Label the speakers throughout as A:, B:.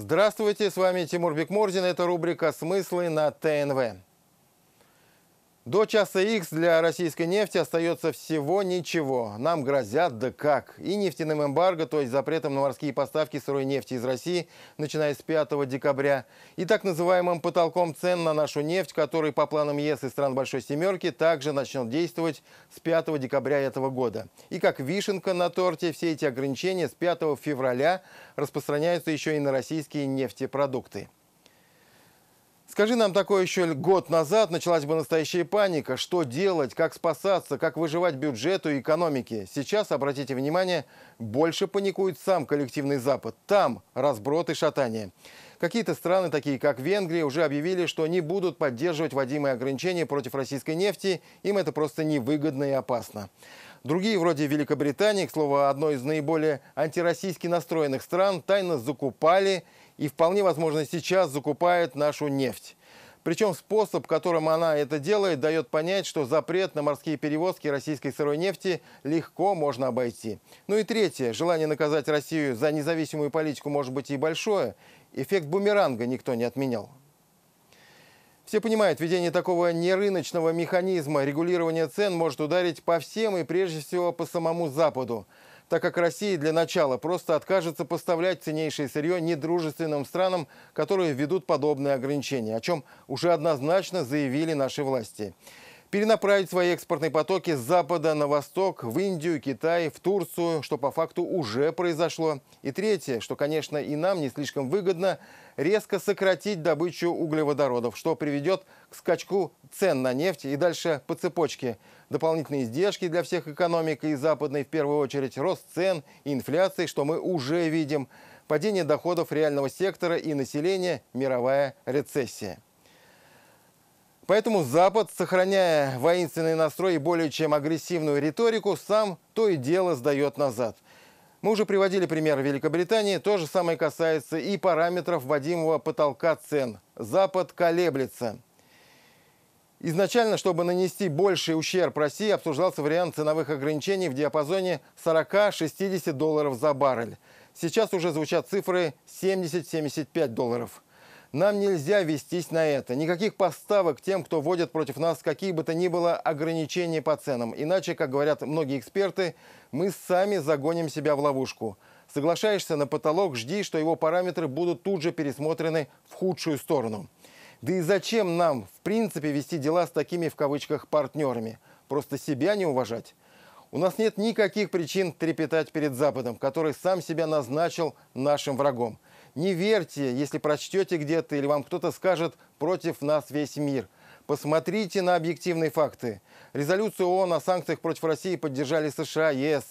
A: Здравствуйте, с вами Тимур Бекмурзин. Это рубрика «Смыслы» на ТНВ. До часа X для российской нефти остается всего ничего. Нам грозят да как. И нефтяным эмбарго, то есть запретом на морские поставки сырой нефти из России, начиная с 5 декабря. И так называемым потолком цен на нашу нефть, который по планам ЕС и стран Большой Семерки также начнет действовать с 5 декабря этого года. И как вишенка на торте, все эти ограничения с 5 февраля распространяются еще и на российские нефтепродукты. Скажи нам такое еще год назад, началась бы настоящая паника. Что делать, как спасаться, как выживать бюджету и экономике? Сейчас, обратите внимание, больше паникует сам коллективный Запад. Там разброд и шатание. Какие-то страны, такие как Венгрия, уже объявили, что не будут поддерживать вводимые ограничения против российской нефти. Им это просто невыгодно и опасно. Другие, вроде Великобритании, к слову, одной из наиболее антироссийски настроенных стран, тайно закупали и вполне возможно сейчас закупает нашу нефть. Причем способ, которым она это делает, дает понять, что запрет на морские перевозки российской сырой нефти легко можно обойти. Ну и третье, желание наказать Россию за независимую политику может быть и большое. Эффект бумеранга никто не отменял. Все понимают, введение такого нерыночного механизма регулирования цен может ударить по всем и прежде всего по самому Западу так как Россия для начала просто откажется поставлять ценнейшее сырье недружественным странам, которые ведут подобные ограничения, о чем уже однозначно заявили наши власти перенаправить свои экспортные потоки с запада на восток, в Индию, Китай, в Турцию, что по факту уже произошло. И третье, что, конечно, и нам не слишком выгодно, резко сократить добычу углеводородов, что приведет к скачку цен на нефть и дальше по цепочке. Дополнительные издержки для всех экономик и западной в первую очередь, рост цен и инфляции, что мы уже видим, падение доходов реального сектора и населения, мировая рецессия. Поэтому Запад, сохраняя воинственный настрой и более чем агрессивную риторику, сам то и дело сдает назад. Мы уже приводили пример Великобритании, то же самое касается и параметров вводимого потолка цен. Запад колеблется. Изначально, чтобы нанести больший ущерб России, обсуждался вариант ценовых ограничений в диапазоне 40-60 долларов за баррель. Сейчас уже звучат цифры 70-75 долларов. Нам нельзя вестись на это. Никаких поставок тем, кто вводит против нас какие бы то ни было ограничения по ценам. Иначе, как говорят многие эксперты, мы сами загоним себя в ловушку. Соглашаешься на потолок, жди, что его параметры будут тут же пересмотрены в худшую сторону. Да и зачем нам, в принципе, вести дела с такими, в кавычках, партнерами? Просто себя не уважать? У нас нет никаких причин трепетать перед Западом, который сам себя назначил нашим врагом. Не верьте, если прочтете где-то или вам кто-то скажет «против нас весь мир». Посмотрите на объективные факты. Резолюцию ООН о санкциях против России поддержали США, ЕС,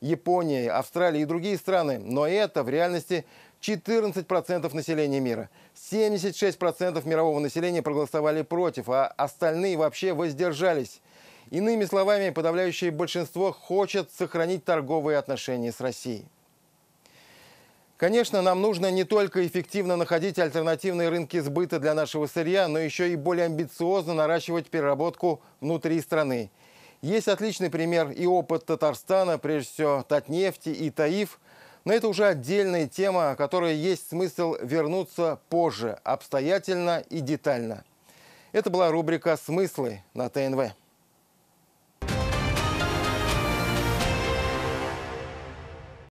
A: Япония, Австралия и другие страны. Но это в реальности 14% населения мира. 76% мирового населения проголосовали против, а остальные вообще воздержались. Иными словами, подавляющее большинство хочет сохранить торговые отношения с Россией. Конечно, нам нужно не только эффективно находить альтернативные рынки сбыта для нашего сырья, но еще и более амбициозно наращивать переработку внутри страны. Есть отличный пример и опыт Татарстана, прежде всего Татнефти и Таиф, но это уже отдельная тема, о которой есть смысл вернуться позже, обстоятельно и детально. Это была рубрика «Смыслы» на ТНВ.